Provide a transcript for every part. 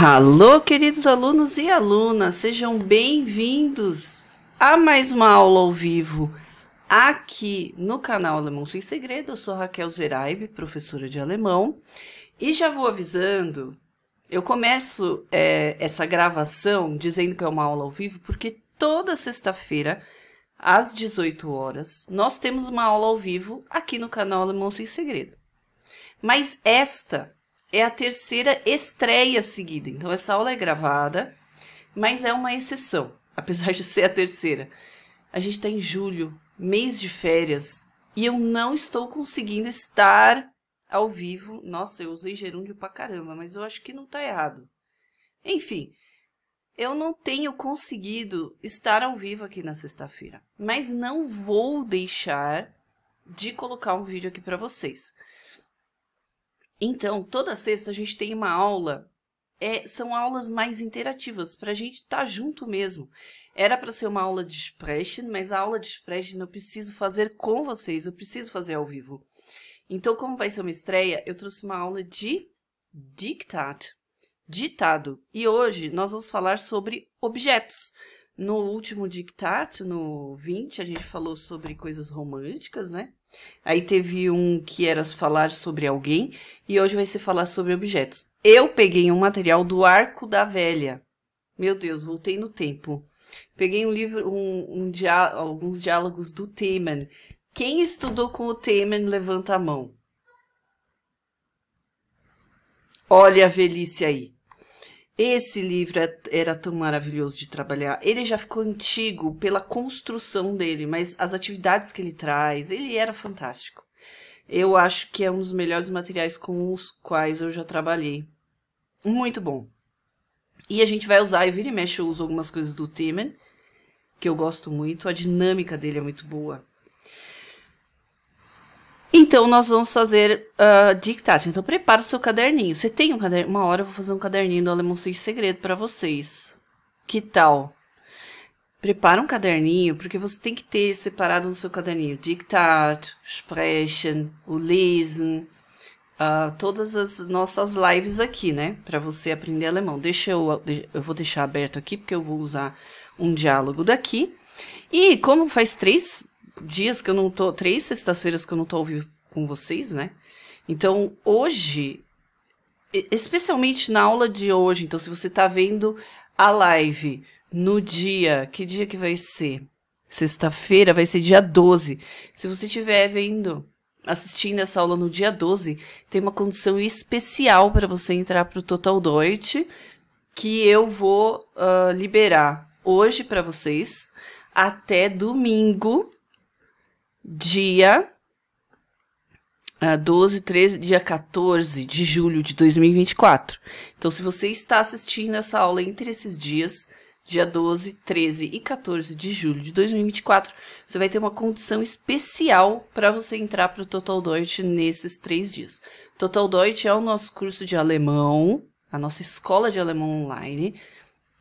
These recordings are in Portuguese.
Alô, queridos alunos e alunas, sejam bem-vindos a mais uma aula ao vivo aqui no canal Alemão Sem Segredo. Eu sou Raquel Zeraib, professora de alemão, e já vou avisando. Eu começo é, essa gravação dizendo que é uma aula ao vivo, porque toda sexta-feira, às 18 horas, nós temos uma aula ao vivo aqui no canal Alemão Sem Segredo. Mas esta é a terceira estreia seguida. Então, essa aula é gravada, mas é uma exceção, apesar de ser a terceira. A gente está em julho, mês de férias, e eu não estou conseguindo estar ao vivo. Nossa, eu usei gerúndio pra caramba, mas eu acho que não tá errado. Enfim, eu não tenho conseguido estar ao vivo aqui na sexta-feira, mas não vou deixar de colocar um vídeo aqui para vocês. Então, toda sexta a gente tem uma aula. É, são aulas mais interativas, para a gente estar tá junto mesmo. Era para ser uma aula de Sprechen, mas a aula de Sprechen eu preciso fazer com vocês, eu preciso fazer ao vivo. Então, como vai ser uma estreia, eu trouxe uma aula de Diktat, ditado. E hoje nós vamos falar sobre objetos. No último dictato, no 20, a gente falou sobre coisas românticas, né? Aí teve um que era falar sobre alguém e hoje vai ser falar sobre objetos. Eu peguei um material do Arco da Velha. Meu Deus, voltei no tempo. Peguei um livro, um, um diá alguns diálogos do Temen. Quem estudou com o Temen, levanta a mão. Olha a velhice aí. Esse livro é, era tão maravilhoso de trabalhar. Ele já ficou antigo pela construção dele, mas as atividades que ele traz, ele era fantástico. Eu acho que é um dos melhores materiais com os quais eu já trabalhei. Muito bom. E a gente vai usar, eu vira e mexe, eu uso algumas coisas do Timen, que eu gosto muito. A dinâmica dele é muito boa. Então, nós vamos fazer uh, dictagem. Então, prepara o seu caderninho. Você tem um caderninho? Uma hora eu vou fazer um caderninho do Alemão Sem Segredo para vocês. Que tal? Prepara um caderninho, porque você tem que ter separado no seu caderninho dictat, sprechen, o lesen, uh, todas as nossas lives aqui, né? Para você aprender alemão. Deixa eu, eu vou deixar aberto aqui, porque eu vou usar um diálogo daqui. E como faz três dias que eu não tô. Três sextas-feiras que eu não tô ao vivo com vocês, né? Então, hoje, especialmente na aula de hoje, então, se você tá vendo a live no dia. Que dia que vai ser? Sexta-feira vai ser dia 12. Se você estiver vendo assistindo essa aula no dia 12, tem uma condição especial para você entrar para o Total Deutsch, que eu vou uh, liberar hoje para vocês até domingo dia uh, 12, 13, dia 14 de julho de 2024. Então, se você está assistindo essa aula entre esses dias, dia 12, 13 e 14 de julho de 2024, você vai ter uma condição especial para você entrar para o Total Deutsch nesses três dias. Total Deutsch é o nosso curso de alemão, a nossa escola de alemão online,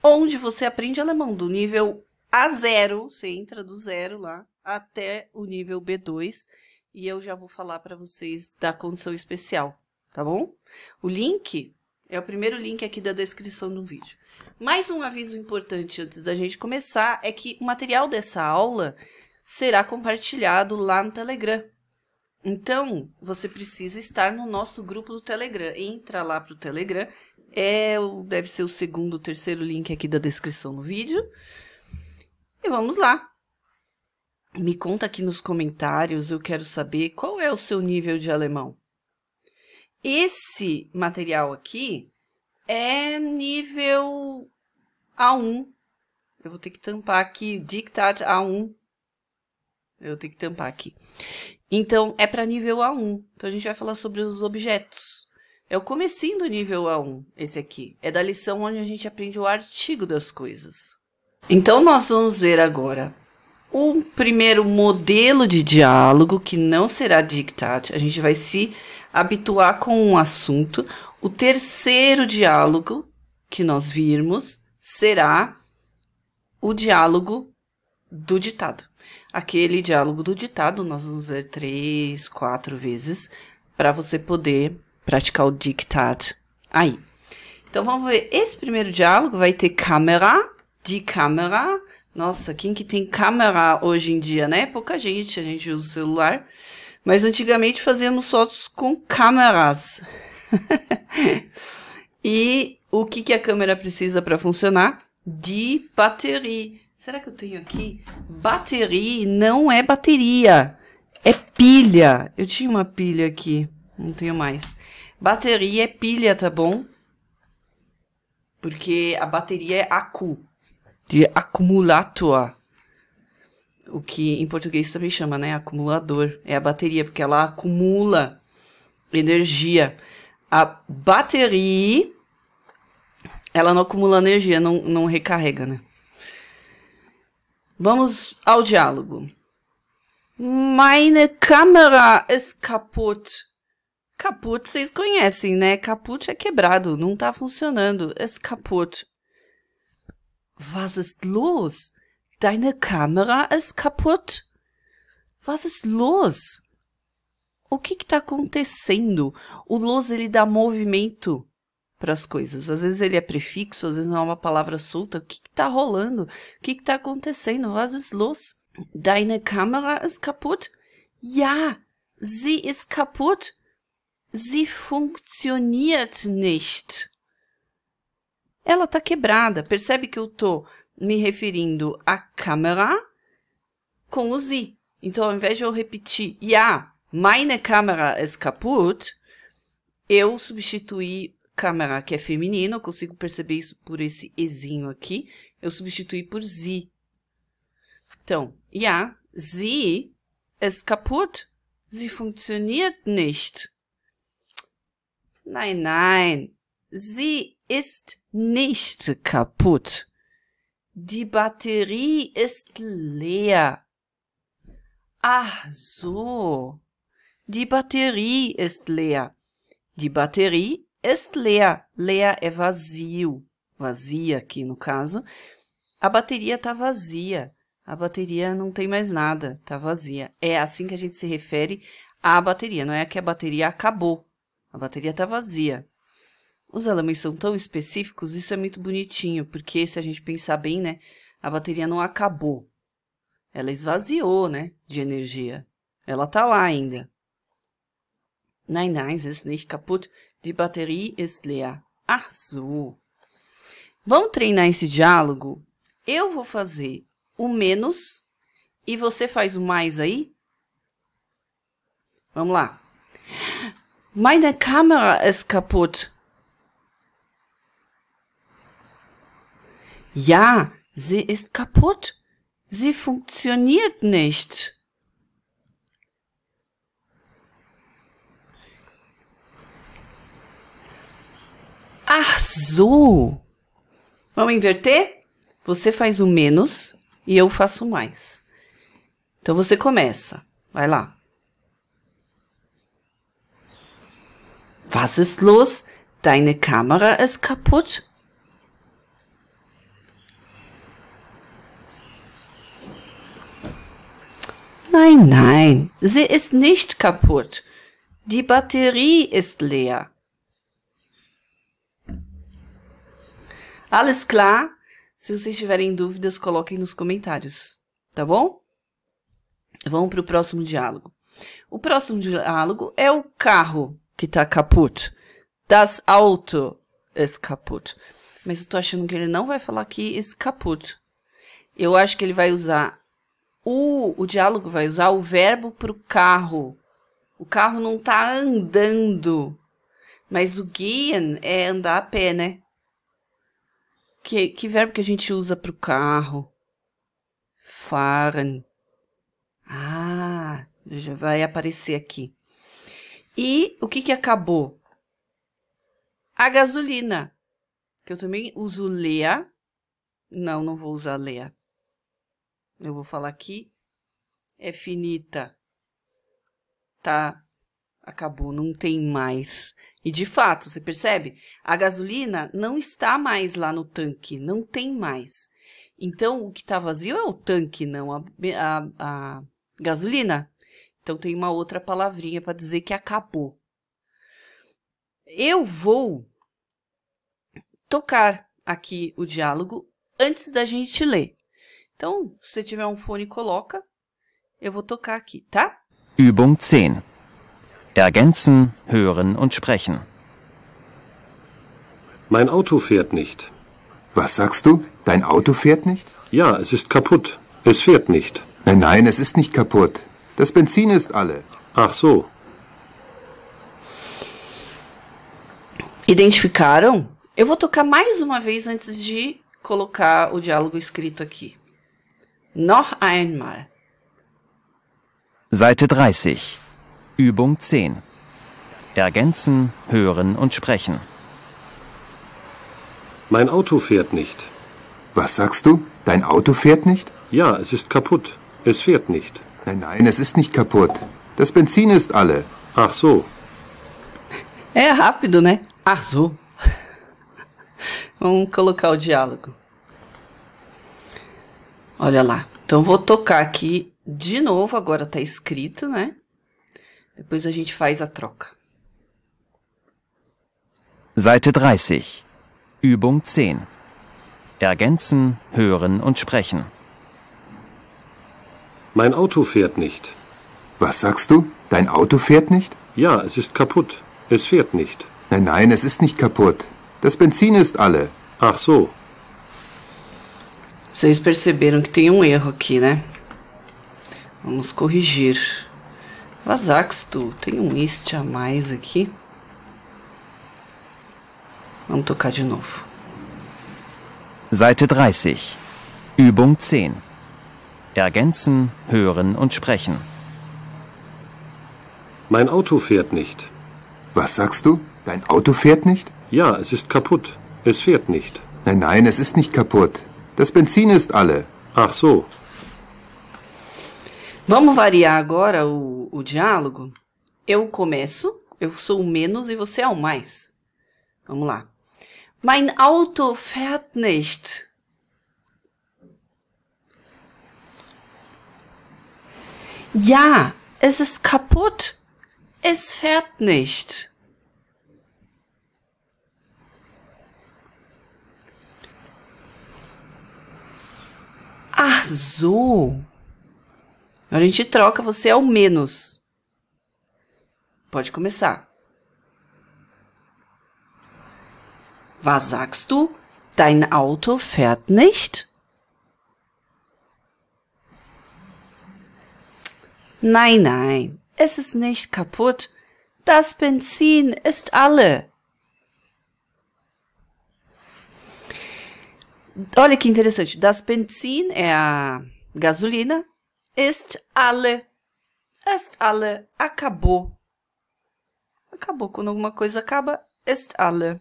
onde você aprende alemão do nível 1 a zero, você entra do zero lá até o nível B2 e eu já vou falar para vocês da condição especial, tá bom? O link é o primeiro link aqui da descrição do vídeo. Mais um aviso importante antes da gente começar é que o material dessa aula será compartilhado lá no Telegram. Então, você precisa estar no nosso grupo do Telegram. Entra lá pro Telegram. É, deve ser o segundo, terceiro link aqui da descrição do vídeo. E vamos lá. Me conta aqui nos comentários, eu quero saber qual é o seu nível de alemão. Esse material aqui é nível A1. Eu vou ter que tampar aqui, Diktat A1. Eu vou ter que tampar aqui. Então, é para nível A1. Então, a gente vai falar sobre os objetos. É o comecinho do nível A1, esse aqui. É da lição onde a gente aprende o artigo das coisas. Então, nós vamos ver agora um primeiro modelo de diálogo que não será dictado. A gente vai se habituar com um assunto. O terceiro diálogo que nós virmos será o diálogo do ditado. Aquele diálogo do ditado nós vamos ver três, quatro vezes para você poder praticar o dictat aí. Então vamos ver. Esse primeiro diálogo vai ter câmera de câmera. Nossa, quem que tem câmera hoje em dia, né? Pouca gente, a gente usa o celular. Mas antigamente fazíamos fotos com câmeras. e o que, que a câmera precisa para funcionar? De bateria. Será que eu tenho aqui? Bateria não é bateria, é pilha. Eu tinha uma pilha aqui, não tenho mais. Bateria é pilha, tá bom? Porque a bateria é acu de acumulator. O que em português também chama, né? Acumulador. É a bateria, porque ela acumula energia. A bateria, ela não acumula energia, não, não recarrega, né? Vamos ao diálogo. Meine Kamera ist kaputt. Caput vocês conhecem, né? Caput é quebrado, não tá funcionando. Ist kaputt. Was ist los? Deine Kamera ist kaputt? Was ist los? O que está acontecendo? O los ele dá movimento para as coisas. Às vezes ele é prefixo, às vezes não é uma palavra solta. O que está rolando? O que está acontecendo? Was ist los? Deine Kamera ist kaputt? Ja, sie ist kaputt. Sie funktioniert nicht. ela tá quebrada. Percebe que eu tô me referindo à câmera com o Z. Então, ao invés de eu repetir, ja, meine Kamera ist kaputt, eu substituí câmera, que é feminino, eu consigo perceber isso por esse ezinho aqui, eu substituí por z Então, ja, sie ist kaputt, sie funktioniert nicht. Nein, nein, Sie ist nicht kaputt. Die Batterie ist leer. Ach so. Die Batterie ist leer. Die Batterie ist leer. Leer é vazio. Vazia aqui no caso. A bateria está vazia. A bateria não tem mais nada, Está vazia. É assim que a gente se refere à bateria, não é que a bateria acabou. A bateria está vazia. Os elementos são tão específicos, isso é muito bonitinho, porque se a gente pensar bem, né, a bateria não acabou. Ela esvaziou, né, de energia. Ela tá lá ainda. Nein, nein, es ist nicht kaputt. Die Batterie ist leer. Azul. Vamos treinar esse diálogo? Eu vou fazer o menos e você faz o mais aí? Vamos lá. Meine Kamera ist kaputt. Ja, sie ist kaputt. Sie funktioniert nicht. Ach so! Vamos inverter? Você faz o menos e eu faço mais. Então você começa. Vai lá. Was ist los? Deine Kamera ist kaputt? Nein, nein, sie ist nicht kaputt. Die Batterie ist leer. Alles klar? Se vocês tiverem dúvidas, coloquem nos comentários, tá bom? Vamos para o próximo diálogo. O próximo diálogo é o carro que está kaputt. Das Auto ist kaputt. Mas eu tô achando que ele não vai falar que ist kaputt. Eu acho que ele vai usar o, o diálogo vai usar o verbo para o carro. O carro não está andando. Mas o guia é andar a pé, né? Que, que verbo que a gente usa para o carro? Fahren. Ah, já vai aparecer aqui. E o que, que acabou? A gasolina. Que eu também uso lea. Não, não vou usar lea eu vou falar aqui, é finita, tá? Acabou, não tem mais. E de fato, você percebe? A gasolina não está mais lá no tanque, não tem mais. Então, o que está vazio é o tanque, não a, a, a gasolina. Então, tem uma outra palavrinha para dizer que acabou. Eu vou tocar aqui o diálogo antes da gente ler. Então, se você tiver um fone, coloca. Eu vou tocar aqui, tá? Übung 10. Ergänzen, hören und sprechen. Mein Auto fährt nicht. Was sagst du? Dein Auto fährt nicht? Ja, es ist kaputt. Es fährt nicht. Nein, nein, es ist nicht kaputt. Das Benzin ist alle. Ach so. Identificaram? Eu vou tocar mais uma vez antes de colocar o diálogo escrito aqui. Noch einmal. Seite 30. Übung 10. Ergänzen, hören und sprechen. Mein Auto fährt nicht. Was sagst du? Dein Auto fährt nicht? Ja, es ist kaputt. Es fährt nicht. Nein, nein, es ist nicht kaputt. Das Benzin ist alle. Ach so. É rápido, ne? Ach so. Vamos colocar o diálogo. Olha lá. Então vou tocar aqui de novo, agora tá escrito, né? Depois a gente faz a troca. Seite 30. Übung 10. Ergänzen, hören und sprechen. Mein Auto fährt nicht. Was sagst du? Dein Auto fährt nicht? Ja, es ist kaputt. Es fährt nicht. Nein, nein, es ist nicht kaputt. Das Benzin ist alle. Ach so, Vocês perceberam que tem um erro aqui, né? Vamos corrigir. Vazaxtu, tem um ist a mais aqui. Vamos tocar de novo. Seite 30. Übung 10. Ergänzen, hören und sprechen. Mein Auto fährt nicht. Was sagst du? Dein Auto fährt nicht? Ja, es ist kaputt. Es fährt nicht. Nein, nein, es ist nicht kaputt. Das Benzin ist alle. Ach so. Vamos variar agora o, o diálogo? Eu começo, eu sou o menos e você é o mais. Vamos lá. Mein Auto fährt nicht. Ja, es ist kaputt. Es fährt nicht. Ach, so. A gente troca, você é o menos. Pode começar. Was sagst du? Dein Auto fährt nicht? Nein, nein, es ist nicht kaputt. Das Benzin ist alle. Olha que interessante. Das Benzin é a gasolina. Est alle. est alle. Acabou. Acabou. Quando alguma coisa acaba, Est alle.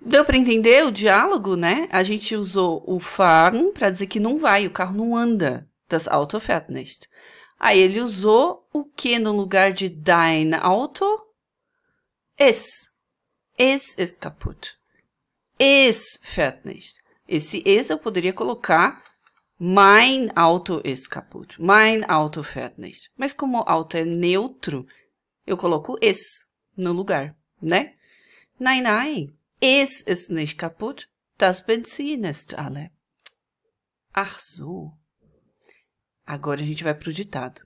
Deu para entender o diálogo, né? A gente usou o fahren para dizer que não vai, o carro não anda. Das Auto fährt nicht. Aí ele usou o que no lugar de dein Auto? Es. Es ist kaputt is fertig. Esse is eu poderia colocar mein Auto ist kaputt. Mein Auto fährt nicht. Mas como o auto é neutro, eu coloco is no lugar, né? Nein, nein. Es ist nicht kaputt. Das Benzin ist alle. Ach so. Agora a gente vai para o ditado.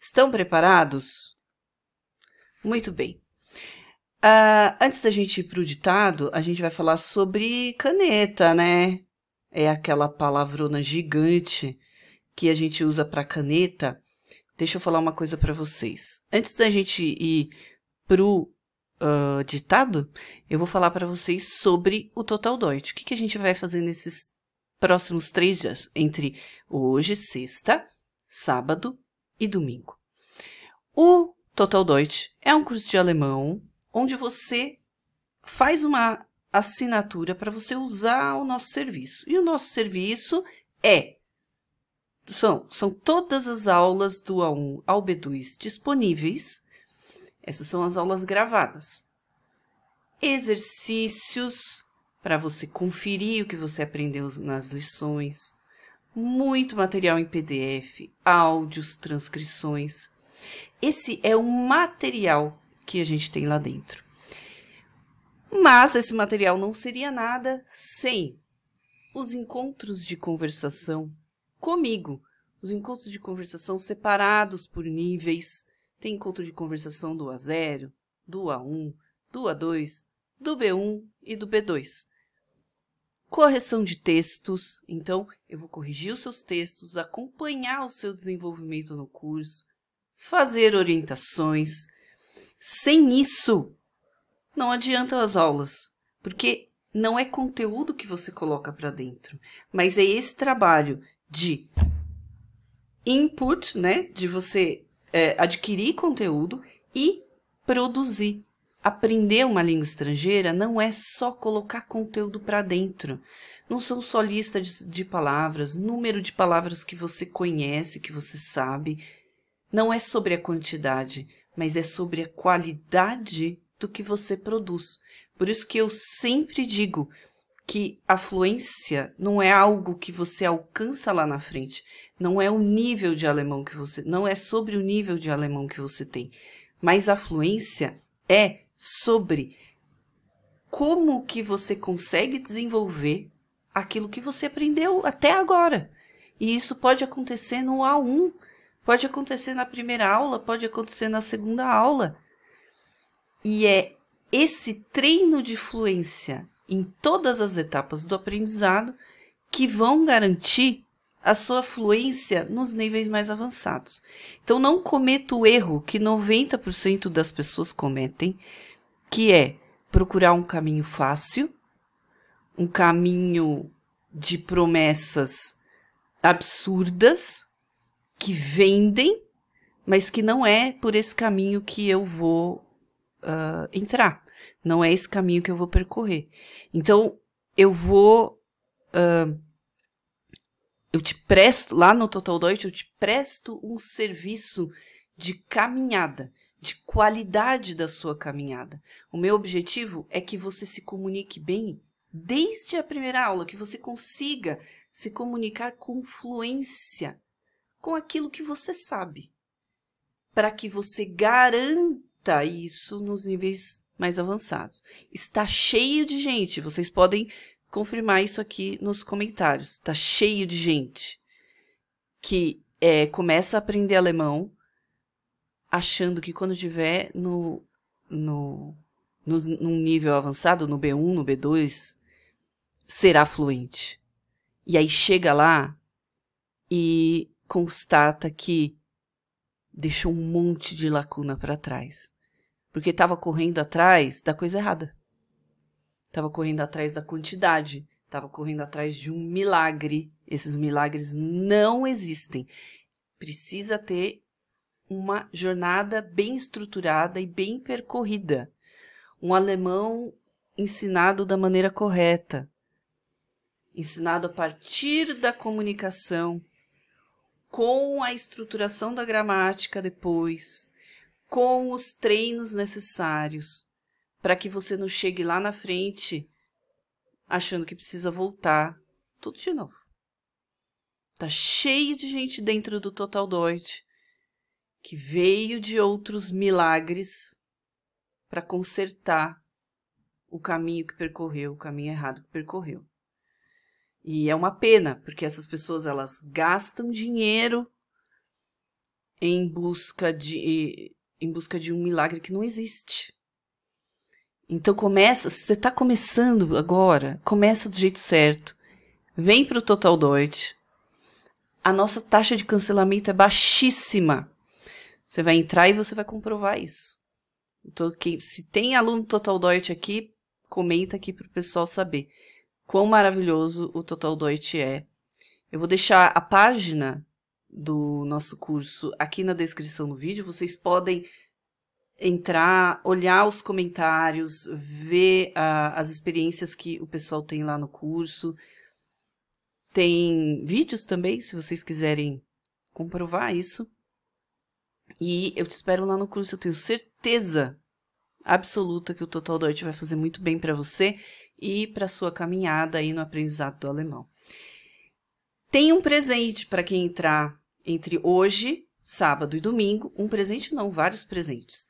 Estão preparados? Muito bem. Uh, antes da gente ir pro ditado, a gente vai falar sobre caneta, né? É aquela palavrona gigante que a gente usa para caneta. Deixa eu falar uma coisa para vocês. Antes da gente ir pro uh, ditado, eu vou falar para vocês sobre o Total Deutsch. O que, que a gente vai fazer nesses próximos três dias, entre hoje, sexta, sábado e domingo. O Total Deutsch é um curso de alemão onde você faz uma assinatura para você usar o nosso serviço. E o nosso serviço é são, são todas as aulas do A1 ao B2 disponíveis. Essas são as aulas gravadas. Exercícios para você conferir o que você aprendeu nas lições. Muito material em PDF, áudios, transcrições. Esse é um material que a gente tem lá dentro. Mas esse material não seria nada sem os encontros de conversação comigo. Os encontros de conversação separados por níveis. Tem encontro de conversação do A0, do A1, do A2, do B1 e do B2. Correção de textos. Então, eu vou corrigir os seus textos, acompanhar o seu desenvolvimento no curso, fazer orientações sem isso, não adianta as aulas, porque não é conteúdo que você coloca para dentro, mas é esse trabalho de input, né, de você é, adquirir conteúdo e produzir. Aprender uma língua estrangeira não é só colocar conteúdo para dentro. Não são só listas de, de palavras, número de palavras que você conhece, que você sabe. Não é sobre a quantidade mas é sobre a qualidade do que você produz. Por isso que eu sempre digo que a fluência não é algo que você alcança lá na frente, não é o nível de alemão que você, não é sobre o nível de alemão que você tem, mas a fluência é sobre como que você consegue desenvolver aquilo que você aprendeu até agora. E isso pode acontecer no A1, Pode acontecer na primeira aula, pode acontecer na segunda aula. E é esse treino de fluência em todas as etapas do aprendizado que vão garantir a sua fluência nos níveis mais avançados. Então, não cometa o erro que 90% das pessoas cometem, que é procurar um caminho fácil, um caminho de promessas absurdas que vendem, mas que não é por esse caminho que eu vou uh, entrar. Não é esse caminho que eu vou percorrer. Então, eu vou. Uh, eu te presto, lá no Total Deutsch, eu te presto um serviço de caminhada, de qualidade da sua caminhada. O meu objetivo é que você se comunique bem desde a primeira aula, que você consiga se comunicar com fluência com aquilo que você sabe, para que você garanta isso nos níveis mais avançados. Está cheio de gente, vocês podem confirmar isso aqui nos comentários. Está cheio de gente que é, começa a aprender alemão achando que quando tiver no, no, no, num nível avançado, no B1, no B2, será fluente. E aí chega lá e constata que deixou um monte de lacuna para trás, porque estava correndo atrás da coisa errada. Estava correndo atrás da quantidade, estava correndo atrás de um milagre. Esses milagres não existem. Precisa ter uma jornada bem estruturada e bem percorrida. Um alemão ensinado da maneira correta, ensinado a partir da comunicação, com a estruturação da gramática depois, com os treinos necessários, para que você não chegue lá na frente achando que precisa voltar tudo de novo. Tá cheio de gente dentro do Total Deutsch que veio de outros milagres para consertar o caminho que percorreu, o caminho errado que percorreu. E é uma pena, porque essas pessoas elas gastam dinheiro em busca de em busca de um milagre que não existe. Então começa, se você está começando agora, começa do jeito certo. Vem para o Total A nossa taxa de cancelamento é baixíssima. Você vai entrar e você vai comprovar isso. Então, quem, se tem aluno Total Deutsch aqui, comenta aqui para o pessoal saber quão maravilhoso o Total Deutsch é. Eu vou deixar a página do nosso curso aqui na descrição do vídeo. Vocês podem entrar, olhar os comentários, ver uh, as experiências que o pessoal tem lá no curso. Tem vídeos também, se vocês quiserem comprovar isso. E eu te espero lá no curso, eu tenho certeza absoluta que o Total Deutsch vai fazer muito bem para você, e para sua caminhada aí no aprendizado do alemão. Tem um presente para quem entrar entre hoje, sábado e domingo, um presente não, vários presentes.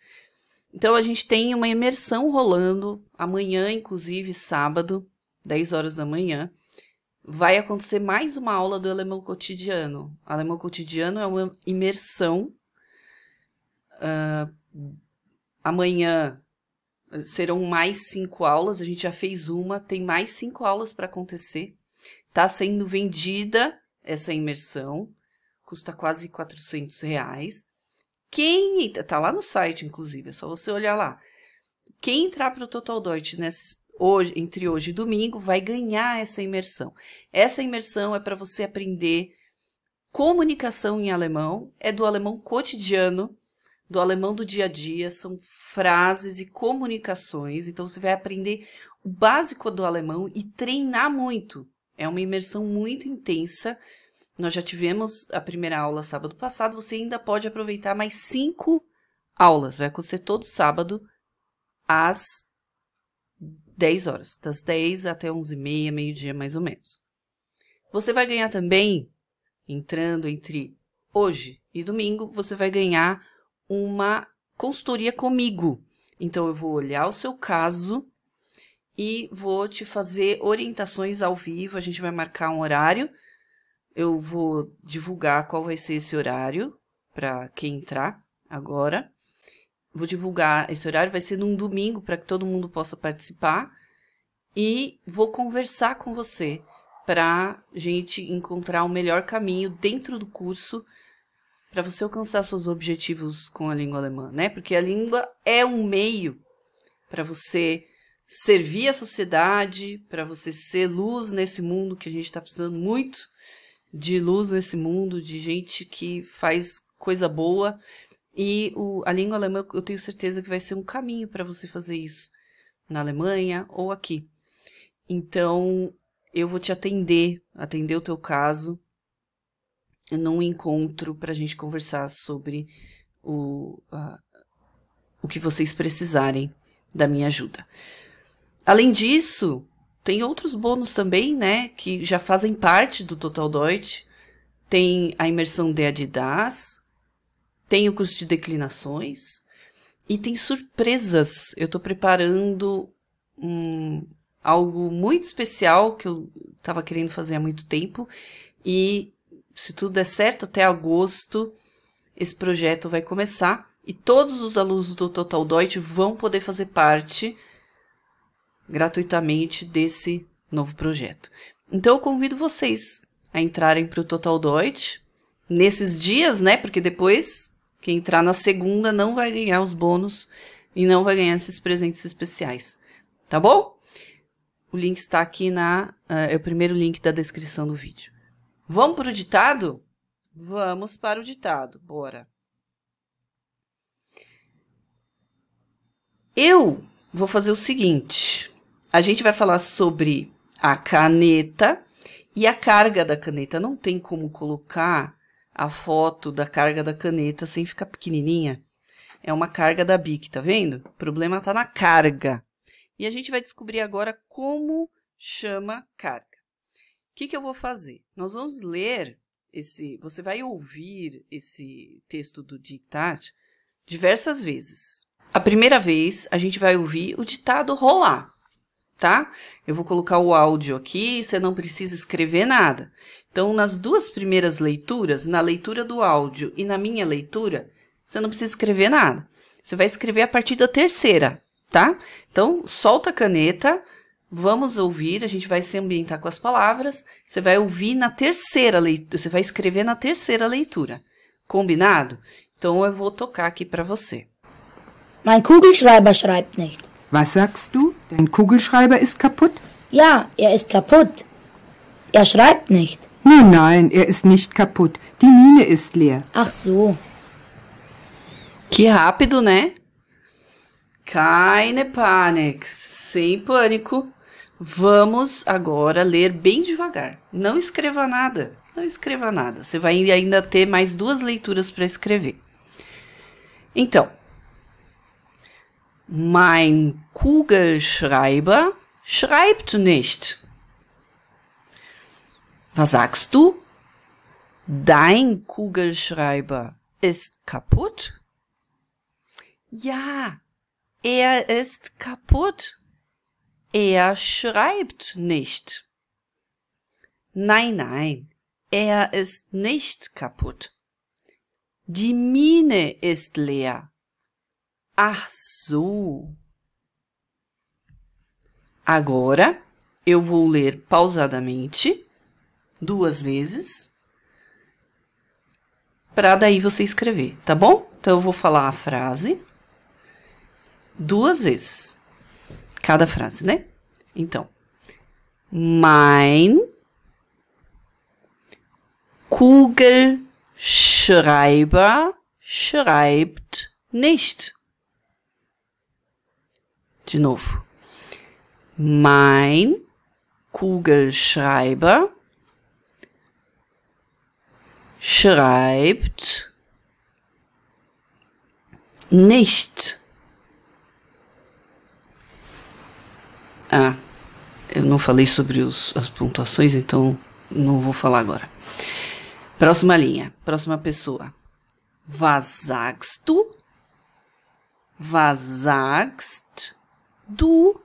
Então a gente tem uma imersão rolando amanhã, inclusive sábado, 10 horas da manhã. Vai acontecer mais uma aula do alemão cotidiano. alemão cotidiano é uma imersão. Uh, amanhã serão mais cinco aulas. A gente já fez uma, tem mais cinco aulas para acontecer. Está sendo vendida essa imersão, custa quase 400 reais. Quem está lá no site, inclusive, é só você olhar lá. Quem entrar para o Total Deutsch nessa, hoje, entre hoje e domingo vai ganhar essa imersão. Essa imersão é para você aprender comunicação em alemão, é do alemão cotidiano do alemão do dia a dia, são frases e comunicações. Então você vai aprender o básico do alemão e treinar muito. É uma imersão muito intensa. Nós já tivemos a primeira aula sábado passado, você ainda pode aproveitar mais cinco aulas. Vai acontecer todo sábado às 10 horas, das 10 até 11 e meia, meio-dia mais ou menos. Você vai ganhar também, entrando entre hoje e domingo, você vai ganhar uma consultoria comigo. Então, eu vou olhar o seu caso e vou te fazer orientações ao vivo. A gente vai marcar um horário. Eu vou divulgar qual vai ser esse horário para quem entrar agora. Vou divulgar esse horário, vai ser num domingo para que todo mundo possa participar. E vou conversar com você para gente encontrar o melhor caminho dentro do curso para você alcançar seus objetivos com a língua alemã, né? Porque a língua é um meio para você servir a sociedade, para você ser luz nesse mundo que a gente está precisando muito de luz nesse mundo, de gente que faz coisa boa. E o, a língua alemã, eu tenho certeza que vai ser um caminho para você fazer isso na Alemanha ou aqui. Então, eu vou te atender, atender o teu caso num encontro para a gente conversar sobre o, uh, o que vocês precisarem da minha ajuda. Além disso, tem outros bônus também, né, que já fazem parte do Total Deutsch. Tem a imersão de Adidas, tem o curso de declinações e tem surpresas. Eu estou preparando um, algo muito especial que eu estava querendo fazer há muito tempo e se tudo der certo, até agosto esse projeto vai começar e todos os alunos do Total Deutsch vão poder fazer parte gratuitamente desse novo projeto. Então eu convido vocês a entrarem para o Total Deutsch nesses dias, né? Porque depois quem entrar na segunda não vai ganhar os bônus e não vai ganhar esses presentes especiais, tá bom? O link está aqui na uh, é o primeiro link da descrição do vídeo. Vamos para o ditado? Vamos para o ditado, bora. Eu vou fazer o seguinte: a gente vai falar sobre a caneta e a carga da caneta. Não tem como colocar a foto da carga da caneta sem ficar pequenininha. É uma carga da BIC, tá vendo? O problema tá na carga. E a gente vai descobrir agora como chama carga que, que eu vou fazer? Nós vamos ler esse. Você vai ouvir esse texto do dictat diversas vezes. A primeira vez, a gente vai ouvir o ditado rolar, tá? Eu vou colocar o áudio aqui, você não precisa escrever nada. Então, nas duas primeiras leituras, na leitura do áudio e na minha leitura, você não precisa escrever nada. Você vai escrever a partir da terceira, tá? Então, solta a caneta Vamos ouvir, a gente vai se ambientar com as palavras. Você vai ouvir na terceira leitura, você vai escrever na terceira leitura. Combinado? Então eu vou tocar aqui para você. Mein Kugelschreiber schreibt nicht. Was sagst du? Dein Kugelschreiber ist kaputt? Ja, er ist kaputt. Er schreibt nicht. Nein, nein, er ist nicht kaputt. Die Mine ist leer. Ach so. Que rápido, né? Keine Panik. Sem pânico. Vamos agora ler bem devagar. Não escreva nada. Não escreva nada. Você vai ainda ter mais duas leituras para escrever. Então, mein Kugelschreiber schreibt nicht. Was sagst du? Dein Kugelschreiber ist kaputt? Ja, er ist kaputt. Er schreibt nicht. Nein, nein, er ist nicht kaputt. Die Mine ist leer. Ach so. Agora eu vou ler pausadamente duas vezes para daí você escrever, tá bom? Então eu vou falar a frase duas vezes. cada frase, né? Então, mein Kugelschreiber schreibt nicht. De novo. Mein Kugelschreiber schreibt nicht. Ah, eu não falei sobre os, as pontuações, então não vou falar agora. Próxima linha, próxima pessoa. Vasagst du? Vasagst du?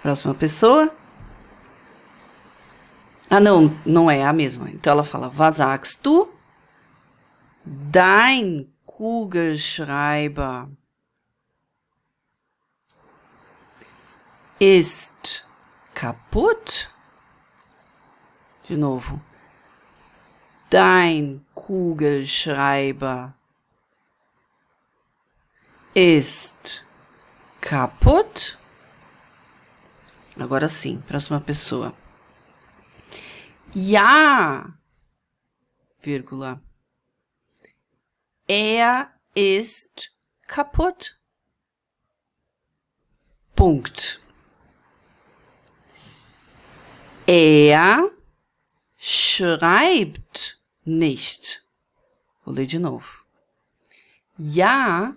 Próxima pessoa. Ah, não, não é a mesma. Então ela fala: Vasagst du? Dein Kugelschreiber. ist kaputt? De novo. Dein Kugelschreiber ist kaputt? Agora sim, próxima pessoa. Ja, vírgula. Er ist kaputt. Ponto. Er schreibt nicht. Vou ler de novo. Ja,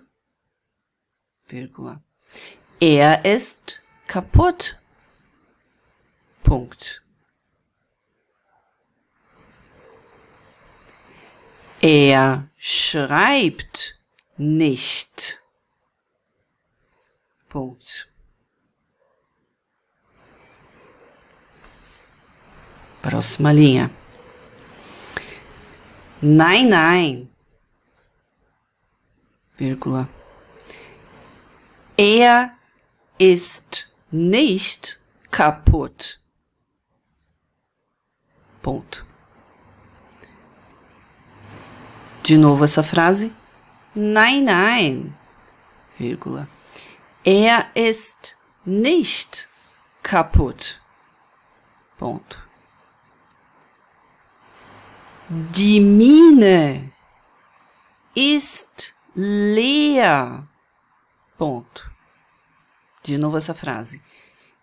vírgula. Er ist kaputt. Punkt. Er schreibt nicht. Punkt. Próxima linha. Nine, nine. Vírgula. Er ist nicht kaputt. Ponto. De novo essa frase. Nein, nein, vírgula. Er ist nicht kaputt. Ponto. Die Mine ist leer. Ponto. De novo essa frase.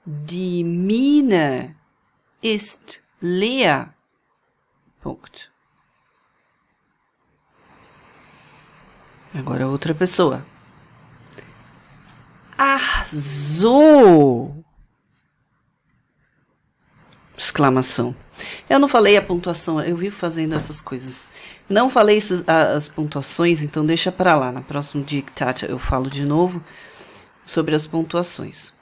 Die Mine ist leer. Ponto. Agora é outra pessoa. Ah, so! Exclamação. Eu não falei a pontuação, eu vivo fazendo essas coisas. Não falei as, as pontuações, então deixa para lá. Na próxima dictata eu falo de novo sobre as pontuações.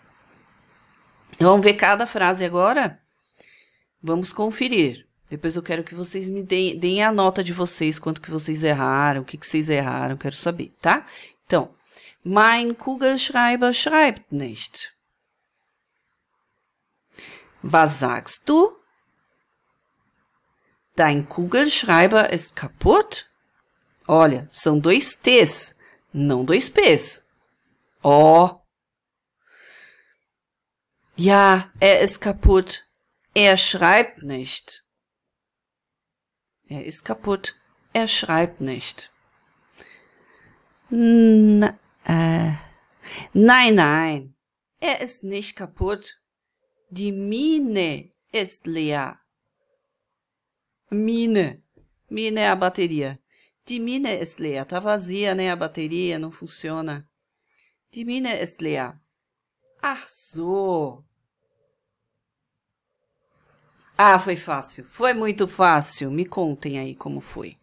Vamos ver cada frase agora? Vamos conferir. Depois eu quero que vocês me deem, deem a nota de vocês, quanto que vocês erraram, o que, que vocês erraram, quero saber, tá? Então, mein Kugelschreiber schreibt nicht. Was sagst du? Dein Kugelschreiber ist kaputt? Olha, são dois T's, não dois P's. Oh. Ja, er ist kaputt. Er schreibt nicht. Er ist kaputt. Er schreibt nicht. N äh. Nein, nein. Er ist nicht kaputt. Die Mine ist leer. Mine. Mine é a bateria. De mine es é leer. Tá vazia, né? A bateria não funciona. De mine es é leer. Ach so. Ah, foi fácil. Foi muito fácil. Me contem aí como foi.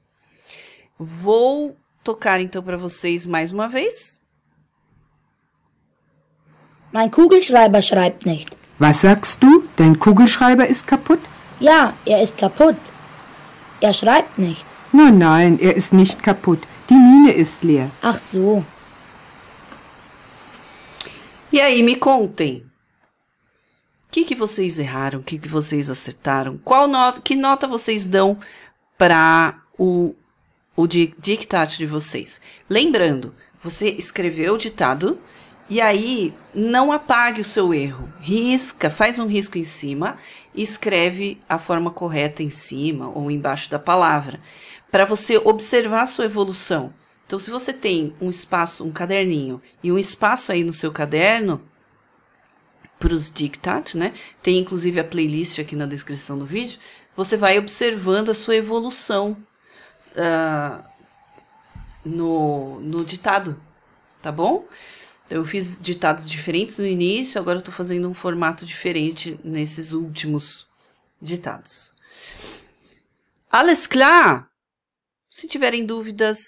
Vou tocar então para vocês mais uma vez. Mein Kugelschreiber schreibt nicht. Was sagst du? Dein Kugelschreiber ist kaputt? Ja, er ist kaputt. Er schreibt nicht. Nein, nein, er ist nicht kaputt. Die Mine ist leer. Ach so. E aí, me contem. O que, que vocês erraram? O que, que vocês acertaram? Qual nota, que nota vocês dão para o, o di, dictado de vocês? Lembrando, você escreveu o ditado e aí não apague o seu erro. Risca, faz um risco em cima e escreve a forma correta em cima ou embaixo da palavra, para você observar a sua evolução. Então, se você tem um espaço, um caderninho e um espaço aí no seu caderno para os diktat, né? Tem inclusive a playlist aqui na descrição do vídeo. Você vai observando a sua evolução uh, no, no ditado, tá bom? Então, eu fiz ditados diferentes no início, agora eu tô fazendo um formato diferente nesses últimos ditados. Alles klar? Se tiverem dúvidas,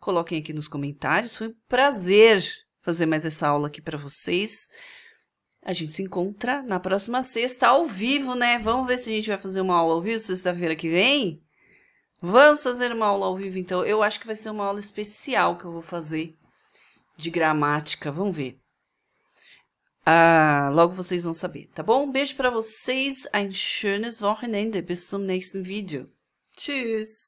coloquem aqui nos comentários. Foi um prazer fazer mais essa aula aqui para vocês. A gente se encontra na próxima sexta, ao vivo, né? Vamos ver se a gente vai fazer uma aula ao vivo sexta-feira que vem? Vamos fazer uma aula ao vivo, então. Eu acho que vai ser uma aula especial que eu vou fazer de gramática. Vamos ver. Ah, logo vocês vão saber, tá bom? Um beijo para vocês. Ein schönes Wochenende. Bis zum nächsten Video. Tschüss.